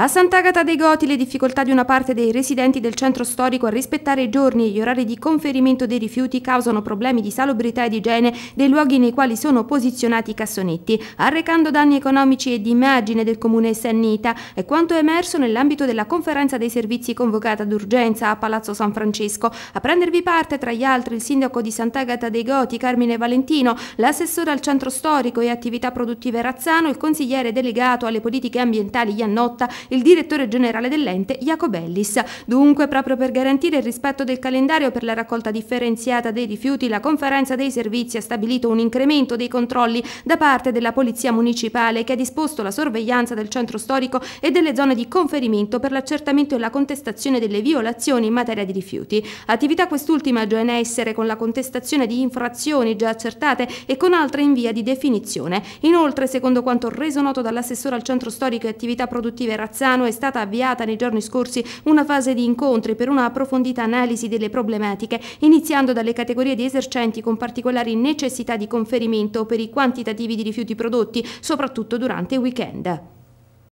A Sant'Agata dei Goti le difficoltà di una parte dei residenti del centro storico a rispettare i giorni e gli orari di conferimento dei rifiuti causano problemi di salubrità ed igiene dei luoghi nei quali sono posizionati i cassonetti, arrecando danni economici e di immagine del comune Sannita. È quanto è emerso nell'ambito della conferenza dei servizi convocata d'urgenza a Palazzo San Francesco. A prendervi parte, tra gli altri, il sindaco di Sant'Agata dei Goti, Carmine Valentino, l'assessore al centro storico e attività produttive Razzano, il consigliere delegato alle politiche ambientali Iannotta il direttore generale dell'ente Jacobellis. Dunque, proprio per garantire il rispetto del calendario per la raccolta differenziata dei rifiuti, la conferenza dei servizi ha stabilito un incremento dei controlli da parte della Polizia Municipale che ha disposto la sorveglianza del centro storico e delle zone di conferimento per l'accertamento e la contestazione delle violazioni in materia di rifiuti. Attività quest'ultima già in essere con la contestazione di infrazioni già accertate e con altre in via di definizione. Inoltre, secondo quanto reso noto dall'assessore al centro storico e attività produttive Brazzano è stata avviata nei giorni scorsi una fase di incontri per una approfondita analisi delle problematiche, iniziando dalle categorie di esercenti con particolari necessità di conferimento per i quantitativi di rifiuti prodotti, soprattutto durante i weekend.